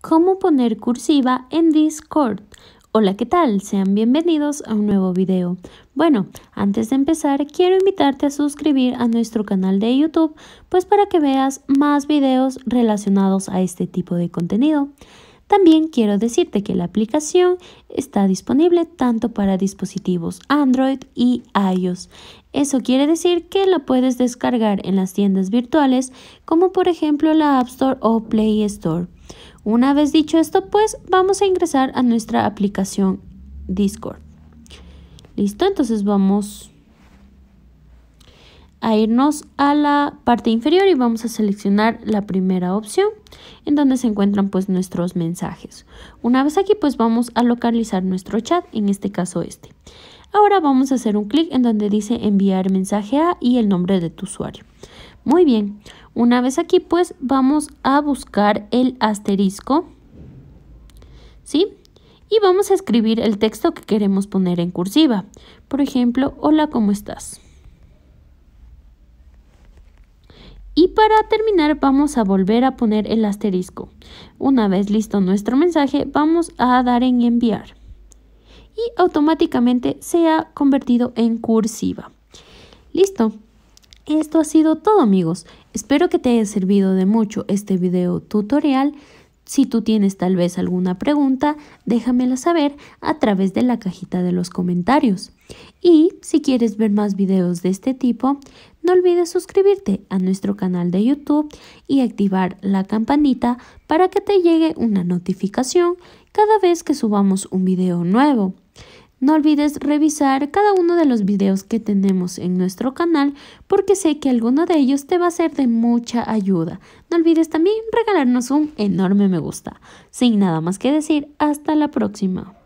cómo poner cursiva en Discord. Hola, ¿qué tal? Sean bienvenidos a un nuevo video. Bueno, antes de empezar, quiero invitarte a suscribir a nuestro canal de YouTube, pues para que veas más videos relacionados a este tipo de contenido. También quiero decirte que la aplicación está disponible tanto para dispositivos Android y iOS. Eso quiere decir que la puedes descargar en las tiendas virtuales como por ejemplo la App Store o Play Store. Una vez dicho esto, pues vamos a ingresar a nuestra aplicación Discord. Listo, entonces vamos a irnos a la parte inferior y vamos a seleccionar la primera opción en donde se encuentran pues nuestros mensajes. Una vez aquí pues vamos a localizar nuestro chat, en este caso este. Ahora vamos a hacer un clic en donde dice enviar mensaje a y el nombre de tu usuario. Muy bien, una vez aquí pues vamos a buscar el asterisco, ¿sí? Y vamos a escribir el texto que queremos poner en cursiva. Por ejemplo, hola, ¿cómo estás? Y para terminar vamos a volver a poner el asterisco. Una vez listo nuestro mensaje vamos a dar en enviar. Y automáticamente se ha convertido en cursiva. Listo. Esto ha sido todo amigos, espero que te haya servido de mucho este video tutorial. Si tú tienes tal vez alguna pregunta, déjamela saber a través de la cajita de los comentarios. Y si quieres ver más videos de este tipo, no olvides suscribirte a nuestro canal de YouTube y activar la campanita para que te llegue una notificación cada vez que subamos un video nuevo. No olvides revisar cada uno de los videos que tenemos en nuestro canal porque sé que alguno de ellos te va a ser de mucha ayuda. No olvides también regalarnos un enorme me gusta. Sin nada más que decir, hasta la próxima.